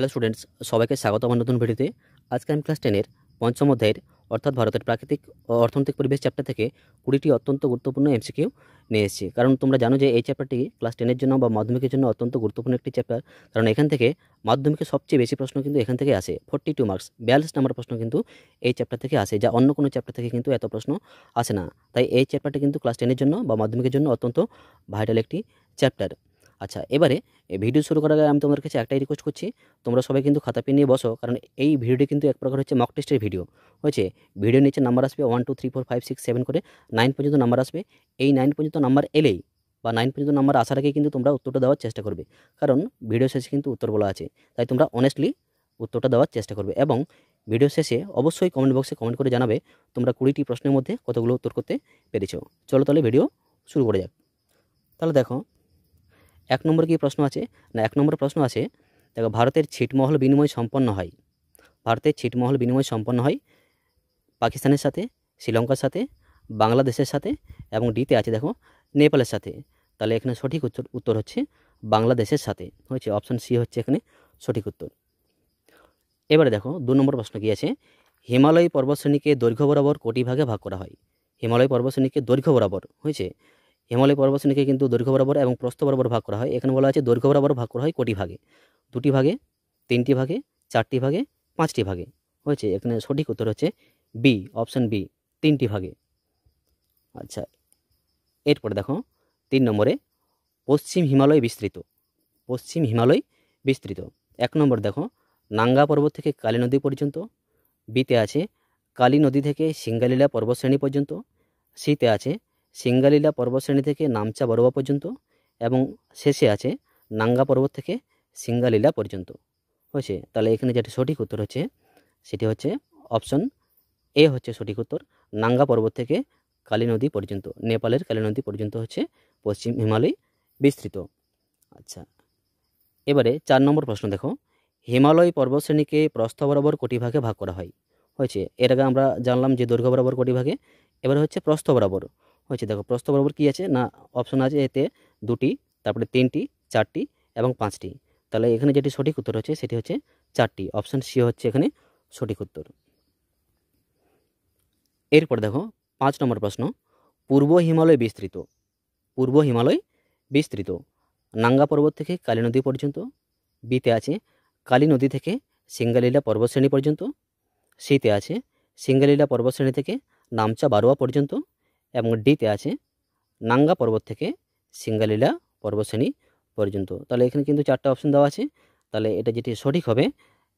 hello students সবাইকে স্বাগত আমার নতুন ভিডিওতে আজকে আমি ক্লাস টেনের পঞ্চম অধ্যায়ের অর্থাৎ ভারতের প্রাকৃতিক অর্থনৈতিক পরিবেশ চ্যাপ্টার থেকে কুড়িটি অত্যন্ত গুরুত্বপূর্ণ এমসিকিউ নিয়ে এসেছি কারণ তোমরা জানো যে এই চ্যাপ্টারটি ক্লাস টেনের জন্য বা মাধ্যমিকের জন্য অত্যন্ত গুরুত্বপূর্ণ একটি চ্যাপ্টার কারণ এখান থেকে মাধ্যমিকে সবচেয়ে বেশি প্রশ্ন কিন্তু এখান থেকে আসে forty two marks balance number প্রশ্ন কিন্তু এই চ্যাপ্টার থেকে আসে যা অন্য কোনো চ্যাপ্টার থেকে কিন্তু এত প্রশ্ন আসে না তাই এই চ্যাপ্টারটি কিন্তু ক্লাস টেনের জন্য বা মাধ্যমিকের জন্য অত্যন্ত ভাইটাল একটি চ্যাপ্টার আচ্ছা এবারে ভিডিও শুরু করার আগে আমি তোমাদের কাছে একটাই রিকোয়েস্ট করছি তোমরা সবাই কিন্তু খাতা পেন নিয়ে বসো কারণ এই ভিডিওটি কিন্তু এক প্রকার হচ্ছে মক টেস্টের ভিডিও হয়েছে ভিডিও নিচে নাম্বার আসবে one two three four five six seven করে নাইন পর্যন্ত নাম্বার আসবে এই নাইন পর্যন্ত নাম্বার এলেই বা নাইন পর্যন্ত নাম্বার আসার আগে কিন্তু তোমরা উত্তরটা দেওয়ার চেষ্টা করবে কারণ ভিডিও শেষে কিন্তু উত্তর বলা আছে তাই তোমরা অনেস্টলি উত্তরটা দেওয়ার চেষ্টা করবে এবং ভিডিও শেষে অবশ্যই কমেন্ট বক্সে কমেন্ট করে জানাবে তোমরা কুড়িটি প্রশ্নের মধ্যে কতগুলো উত্তর করতে পেরেছো চলো তাহলে ভিডিও শুরু করে যাক তাহলে দেখো এক নম্বর কি প্রশ্ন আছে না এক নম্বর প্রশ্ন আছে দেখো ভারতের ছিটমহল বিনিময় সম্পন্ন হয় ভারতের ছিটমহল বিনিময় সম্পন্ন হয় পাকিস্তানের সাথে শ্রীলঙ্কার সাথে বাংলাদেশের সাথে এবং ডিতে আছে দেখো নেপালের সাথে তাহলে এখানে সঠিক উত্তর উত্তর হচ্ছে বাংলাদেশের সাথে হয়েছে অপশান সি হচ্ছে এখানে সঠিক উত্তর এবারে দেখো দু নম্বর প্রশ্ন কী আছে হিমালয় পর্বশ্রেণীকে দৈর্ঘ্য বরাবর কোটি ভাগে ভাগ করা হয় হিমালয় পর্বশ্রেণীকে দৈর্ঘ্য বরাবর হয়েছে হিমালয় পর্বতশ্রেণীকে কিন্তু দৈর্ঘ্য বরাবর এবং প্রস্থ বরাবর ভাগ করা হয় এখানে বলা আছে দৈর্ঘ্য বরাবর ভাগ করা হয় কোটি ভাগে দুটি ভাগে তিনটি ভাগে চারটি ভাগে পাঁচটি ভাগে হয়েছে এখানে সঠিক উত্তর হচ্ছে বি অপশান বি তিনটি ভাগে আচ্ছা এরপরে দেখো তিন নম্বরে পশ্চিম হিমালয় বিস্তৃত পশ্চিম হিমালয় বিস্তৃত এক নম্বর দেখো নাঙ্গা পর্বত থেকে কালী নদী পর্যন্ত বিতে আছে কালী নদী থেকে সিঙ্গালীলা পর্বতশ্রেণী পর্যন্ত সিতে আছে সিঙ্গালীলা পর্বতশ্রেণী থেকে নামচা বরোয়া পর্যন্ত এবং শেষে আছে নাঙ্গা পর্বত থেকে সিঙ্গালীলা পর্যন্ত হয়েছে তাহলে এখানে যেটা সঠিক উত্তর হচ্ছে সেটি হচ্ছে অপশন এ হচ্ছে সঠিক উত্তর নাঙ্গা পর্বত থেকে কালী নদী পর্যন্ত নেপালের কালী নদী পর্যন্ত হচ্ছে পশ্চিম হিমালয় বিস্তৃত আচ্ছা এবারে চার নম্বর প্রশ্ন দেখো হিমালয় পর্বতশ্রেণীকে প্রস্থ বরাবর কোটি ভাগে ভাগ করা হয় হয়েছে এর আগে আমরা জানলাম যে দুর্গা বরাবর কোটি ভাগে এবারে হচ্ছে প্রস্থ বরাবর হয়েছে দেখো প্রস্থ বরাবর কী আছে না অপশন আছে এতে দুটি তারপরে তিনটি চারটি এবং পাঁচটি তাহলে এখানে যেটি সঠিক উত্তর হচ্ছে সেটি হচ্ছে চারটি অপশান সি হচ্ছে এখানে সঠিক উত্তর এরপর দেখো পাঁচ নম্বর প্রশ্ন পূর্ব হিমালয় বিস্তৃত পূর্ব হিমালয় বিস্তৃত নাঙ্গা পর্বত থেকে কালী নদী পর্যন্ত বিতে আছে কালী নদী থেকে সিঙ্গালীলা পর্বতশ্রেণী পর্যন্ত সিতে আছে সিঙ্গালীলা পর্বতশ্রেণী থেকে নামচা বারোয়া পর্যন্ত এবং ডিতে আছে নাঙ্গা পর্বত থেকে সিঙ্গালীলা পর্বশ্রেণী পর্যন্ত তাহলে এখানে কিন্তু চারটা অপশন দেওয়া আছে তাহলে এটা যেটি সঠিক হবে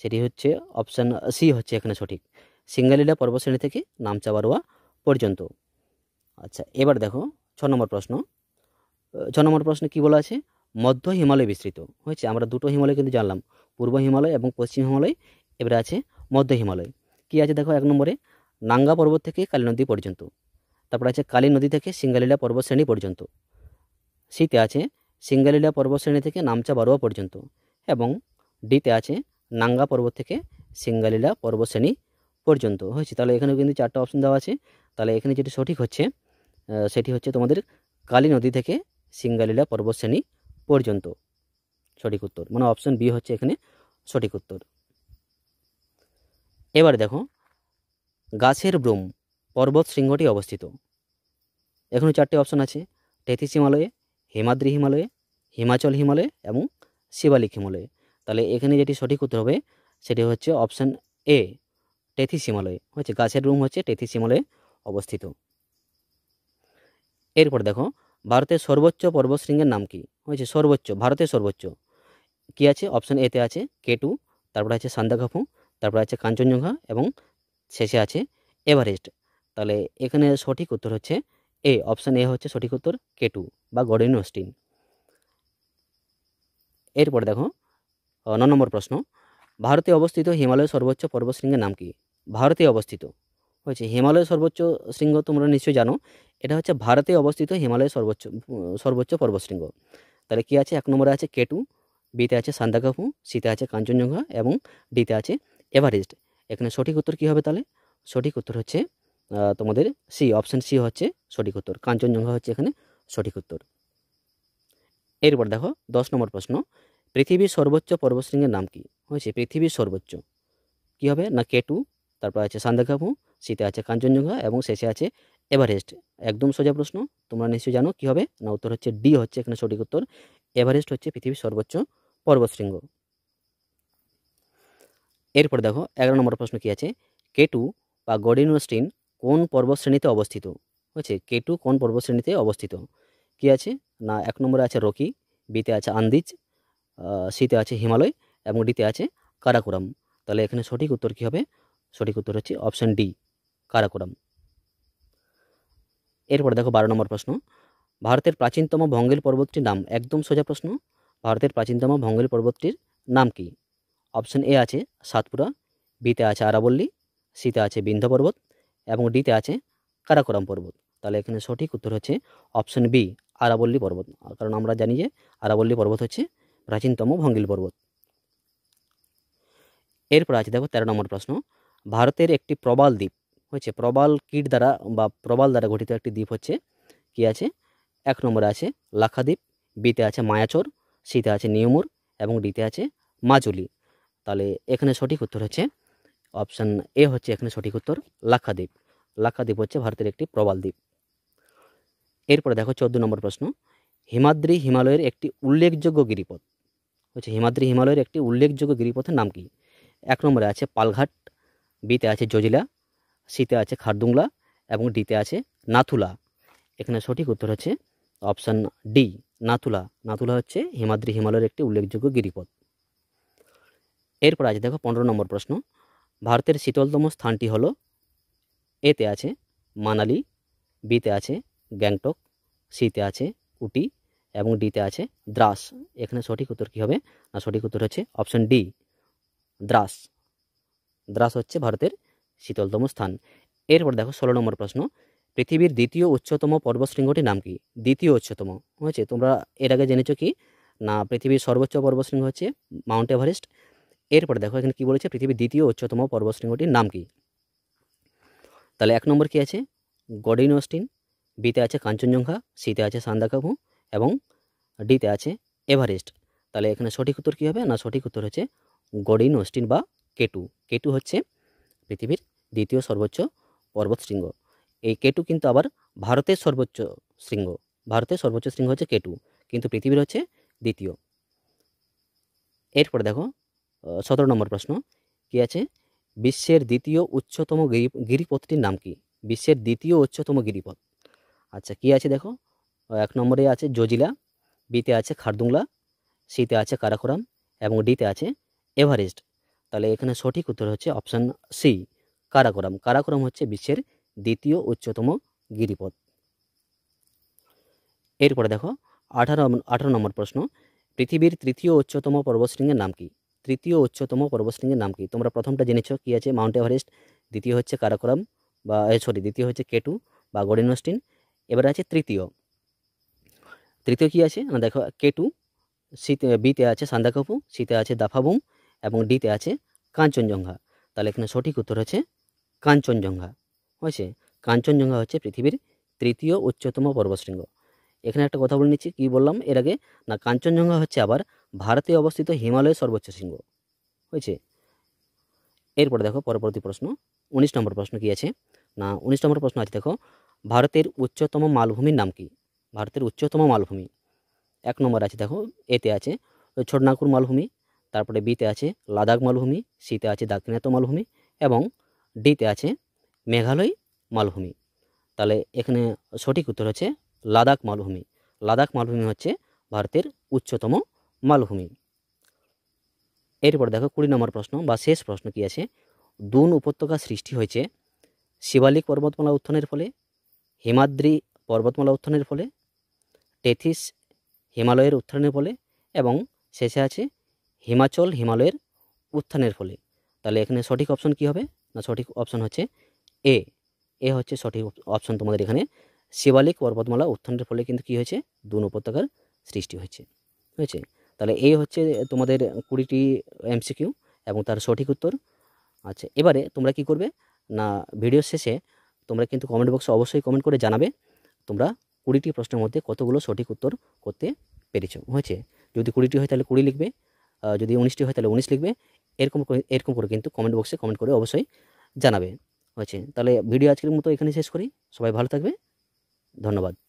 সেটি হচ্ছে অপশান সি হচ্ছে এখানে সঠিক সিঙ্গালীলা পর্বশ্রেণী থেকে নামচা বারোয়া পর্যন্ত আচ্ছা এবার দেখো ছ নম্বর প্রশ্ন ছ নম্বর প্রশ্নে কী বলা আছে মধ্য হিমালয় বিস্তৃত হয়েছে আমরা দুটো হিমালয় কিন্তু জানলাম পূর্ব হিমালয় এবং পশ্চিম হিমালয় এবারে আছে মধ্য হিমালয় কী আছে দেখো এক নম্বরে নাঙ্গা পর্বত থেকে কালী নদী পর্যন্ত তারপরে আছে কালী নদী থেকে সিঙ্গালীলা পর্বশ্রেণী পর্যন্ত সিতে আছে সিঙ্গালীলা পর্বশ্রেণী থেকে নামচা বারোয়া পর্যন্ত এবং ডিতে আছে নাঙ্গা পর্বত থেকে সিঙ্গালীলা পর্বতশ্রেণী পর্যন্ত হয়েছে তাহলে এখানেও কিন্তু চারটা অপশন দেওয়া আছে তাহলে এখানে যেটি সঠিক হচ্ছে সেটি হচ্ছে তোমাদের কালী নদী থেকে সিঙ্গালীলা পর্বতশ্রেণী পর্যন্ত সঠিক উত্তর মানে অপশন বি হচ্ছে এখানে সঠিক উত্তর এবার দেখো গাছের ব্রোম পর্বত শৃঙ্গটি অবস্থিত এখনও চারটি অপশন আছে টেথিস হিমালয়ে হিমাদ্রি হিমালয়ে হিমাচল হিমালয়ে এবং শিবালিক হিমালয়ে তাহলে এখানে যেটি সঠিক উত্তর হবে সেটি হচ্ছে অপশান এ টেথিস হিমালয়ে হচ্ছে গাছের রুম হচ্ছে টেথিস হিমালয়ে অবস্থিত এরপর দেখো ভারতের সর্বোচ্চ পর্বতশৃঙ্গের নাম কি হয়েছে সর্বোচ্চ ভারতের সর্বোচ্চ কি আছে অপশান এতে আছে কে টু তারপরে আছে সান্দাকাফু তারপরে আছে কাঞ্চনজঙ্ঘা এবং শেষে আছে এভারেস্ট তাহলে এখানে সঠিক উত্তর হচ্ছে এ অপশান এ হচ্ছে সঠিক উত্তর কেটু বা গডেন অস্টিন এরপরে দেখো ন নম্বর প্রশ্ন ভারতে অবস্থিত হিমালয় সর্বোচ্চ পর্বতশৃঙ্গের নাম কি ভারতে অবস্থিত হচ্ছে হিমালয় সর্বোচ্চ শৃঙ্গ তোমরা নিশ্চয়ই জানো এটা হচ্ছে ভারতে অবস্থিত হিমালয় সর্বোচ্চ সর্বোচ্চ পর্বতশৃঙ্গ তাহলে কি আছে এক নম্বরে আছে কেটু বিতে আছে সান্দাকাফু সিতে আছে কাঞ্চনজঙ্ঘা এবং ডিতে আছে এভারেস্ট এখানে সঠিক উত্তর কী হবে তাহলে সঠিক উত্তর হচ্ছে তোমাদের সি অপশান সি হচ্ছে সঠিক উত্তর কাঞ্চনজঙ্ঘা হচ্ছে এখানে সঠিক উত্তর এরপর দেখো দশ নম্বর প্রশ্ন পৃথিবীর সর্বোচ্চ পর্বতশৃঙ্গের নাম কি হয়েছে পৃথিবীর সর্বোচ্চ কি হবে না কেটু তারপর আছে সান্দাকাভু সিতে আছে কাঞ্চনজঙ্ঘা এবং শেষে আছে এভারেস্ট একদম সোজা প্রশ্ন তোমরা নিশ্চয়ই জানো কি হবে না উত্তর হচ্ছে ডি হচ্ছে এখানে সঠিক উত্তর এভারেস্ট হচ্ছে পৃথিবীর সর্বোচ্চ পর্বতশৃঙ্গ এরপর দেখো এগারো নম্বর প্রশ্ন কি আছে কেটু বা গডিনোস্টিন কোন পর্বতশ্রেণীতে অবস্থিত হয়েছে কেটু কোন পর্বশ্রেণীতে অবস্থিত কি আছে না এক নম্বরে আছে রকি বিতে আছে আন্দিজ সিতে আছে হিমালয় এবং ডিতে আছে কারাকুরাম তাহলে এখানে সঠিক উত্তর কী হবে সঠিক উত্তর হচ্ছে অপশান ডি কারাকুরাম এরপরে দেখো বারো নম্বর প্রশ্ন ভারতের প্রাচীনতম ভঙ্গেল পর্বতটির নাম একদম সোজা প্রশ্ন ভারতের প্রাচীনতম ভঙ্গেল পর্বতটির নাম কি অপশন এ আছে সাতপুরা বিতে আছে আরাবল্লী সিতে আছে বিন্ধ পর্বত এবং ডিতে আছে কারাকোরাম পর্বত তাহলে এখানে সঠিক উত্তর হচ্ছে অপশন বি আরাবল্লী পর্বত কারণ আমরা জানি যে আরাবল্লী পর্বত হচ্ছে প্রাচীনতম ভঙ্গিল পর্বত এরপর আছে দেখো তেরো নম্বর প্রশ্ন ভারতের একটি প্রবাল দ্বীপ হচ্ছে প্রবাল কীট দ্বারা বা প্রবাল দ্বারা গঠিত একটি দ্বীপ হচ্ছে কি আছে এক নম্বরে আছে লাখাদ্বীপ বিতে আছে মায়াচোর সিতে আছে নিয়মুর এবং ডিতে আছে মাজুলি তাহলে এখানে সঠিক উত্তর হচ্ছে অপশান এ হচ্ছে এখানে সঠিক উত্তর লাক্ষাদ্বীপ লাক্ষাদ্বীপ হচ্ছে ভারতের একটি প্রবাল দ্বীপ এরপরে দেখো চোদ্দ নম্বর প্রশ্ন হিমাদ্রি হিমালয়ের একটি উল্লেখযোগ্য গিরিপথ হচ্ছে হিমাদ্রি হিমালয়ের একটি উল্লেখযোগ্য গিরিপথের নাম কি এক নম্বরে আছে পালঘাট বিতে আছে জজিলা সিতে আছে খারদুংলা এবং ডিতে আছে নাথুলা এখানে সঠিক উত্তর হচ্ছে অপশান ডি নাথুলা নাথুলা হচ্ছে হিমাদ্রি হিমালয়ের একটি উল্লেখযোগ্য গিরিপথ এরপর আছে দেখো পনেরো নম্বর প্রশ্ন ভারতের শীতলতম স্থানটি হলো এতে আছে মানালি বিতে আছে গ্যাংটক সিতে আছে উটি এবং ডিতে আছে দ্রাস এখানে সঠিক উত্তর কী হবে না সঠিক উত্তর হচ্ছে অপশন ডি দ্রাস দ্রাস হচ্ছে ভারতের শীতলতম স্থান এরপর দেখো ষোলো নম্বর প্রশ্ন পৃথিবীর দ্বিতীয় উচ্চতম পর্বশৃঙ্গটির নাম কি দ্বিতীয় উচ্চতম হয়েছে তোমরা এর আগে জেনেছো কি না পৃথিবীর সর্বোচ্চ পর্বশৃঙ্গ হচ্ছে মাউন্ট এভারেস্ট এরপর দেখো এখানে কি বলেছে পৃথিবীর দ্বিতীয় উচ্চতম পর্বশৃঙ্গটির নাম কি তাহলে এক নম্বর কি আছে গডিন অস্টিন বিতে আছে কাঞ্চনজঙ্ঘা সিতে আছে সান্দাকাভু এবং ডিতে আছে এভারেস্ট তাহলে এখানে সঠিক উত্তর কী হবে না সঠিক উত্তর হচ্ছে গডিন অস্টিন বা কেটু কেটু হচ্ছে পৃথিবীর দ্বিতীয় সর্বোচ্চ পর্বত শৃঙ্গ এই কেটু কিন্তু আবার ভারতের সর্বোচ্চ শৃঙ্গ ভারতের সর্বোচ্চ শৃঙ্গ হচ্ছে কেটু কিন্তু পৃথিবীর হচ্ছে দ্বিতীয় এরপরে দেখো সতেরো নম্বর প্রশ্ন কী আছে বিশ্বের দ্বিতীয় উচ্চতম গিরি গিরিপথটির নাম কি বিশ্বের দ্বিতীয় উচ্চতম গিরিপথ আচ্ছা কি আছে দেখো এক নম্বরে আছে জজিলা বিতে আছে খারদুংলা সিতে আছে কারাকোরাম এবং ডিতে আছে এভারেস্ট তাহলে এখানে সঠিক উত্তর হচ্ছে অপশান সি কারাকোরাম কারাকোরাম হচ্ছে বিশ্বের দ্বিতীয় উচ্চতম গিরিপথ এরপরে দেখো আঠারো আঠারো নম্বর প্রশ্ন পৃথিবীর তৃতীয় উচ্চতম পর্বতশৃঙ্গের নাম কী তৃতীয় উচ্চতম পর্বতশৃঙ্গের নাম কি তোমরা প্রথমটা জেনেছ কী আছে মাউন্ট এভারেস্ট দ্বিতীয় হচ্ছে কারাকোরাম বা সরি দ্বিতীয় হচ্ছে কেটু বা গডিনস্টিন এবার আছে তৃতীয় তৃতীয় কি আছে না দেখো কেটু শীতে বিতে আছে সান্দাকাপু শীতে আছে দাফাবুম এবং ডিতে আছে কাঞ্চনজঙ্ঘা তাহলে এখানে সঠিক উত্তর হচ্ছে কাঞ্চনজঙ্ঘা হয়েছে কাঞ্চনজঙ্ঘা হচ্ছে পৃথিবীর তৃতীয় উচ্চতম পর্বতশৃঙ্গ এখানে একটা কথা বলে নিচ্ছি কী বললাম এর আগে না কাঞ্চনজঙ্ঘা হচ্ছে আবার ভারতে অবস্থিত হিমালয়ের সর্বোচ্চ শৃঙ্গ হয়েছে এরপরে দেখো পরবর্তী প্রশ্ন উনিশ নম্বর প্রশ্ন কি আছে না উনিশ নম্বর প্রশ্ন আছে দেখো ভারতের উচ্চতম মালভূমির নাম কি ভারতের উচ্চতম মালভূমি এক নম্বর আছে দেখো এতে আছে ছোটনাগপুর মালভূমি তারপরে বিতে আছে লাদাখ মালভূমি সিতে আছে দাক্ষিণাত্য মালভূমি এবং ডিতে আছে মেঘালয় মালভূমি তাহলে এখানে সঠিক উত্তর হচ্ছে লাদাখ মালভূমি লাদাখ মালভূমি হচ্ছে ভারতের উচ্চতম মালভূমি এরপর দেখো কুড়ি নম্বর প্রশ্ন বা শেষ প্রশ্ন কি আছে দুন উপত্যকা সৃষ্টি হয়েছে শিবালিক পর্বতমালা উত্থানের ফলে হিমাদ্রি পর্বতমালা উত্থানের ফলে টেথিস হিমালয়ের উত্থানের ফলে এবং শেষে আছে হিমাচল হিমালয়ের উত্থানের ফলে তাহলে এখানে সঠিক অপশন কি হবে না সঠিক অপশন হচ্ছে এ এ হচ্ছে সঠিক অপশন তোমাদের এখানে শিবালিক পর্বতমালা উত্থানের ফলে কিন্তু কি হয়েছে দুন উপত্যকার সৃষ্টি হয়েছে হয়েছে তাহলে এই হচ্ছে তোমাদের কুড়িটি এমসিকিউ এবং তার সঠিক উত্তর আচ্ছা এবারে তোমরা কি করবে না ভিডিও শেষে তোমরা কিন্তু কমেন্ট বক্সে অবশ্যই কমেন্ট করে জানাবে তোমরা কুড়িটি প্রশ্নের মধ্যে কতগুলো সঠিক উত্তর করতে পেরেছ হয়েছে যদি কুড়িটি হয় তাহলে কুড়ি লিখবে যদি উনিশটি হয় তাহলে উনিশ লিখবে এরকম এরকম করে কিন্তু কমেন্ট বক্সে কমেন্ট করে অবশ্যই জানাবে হয়েছে তাহলে ভিডিও আজকের মতো এখানে শেষ করি সবাই ভালো থাকবে ধন্যবাদ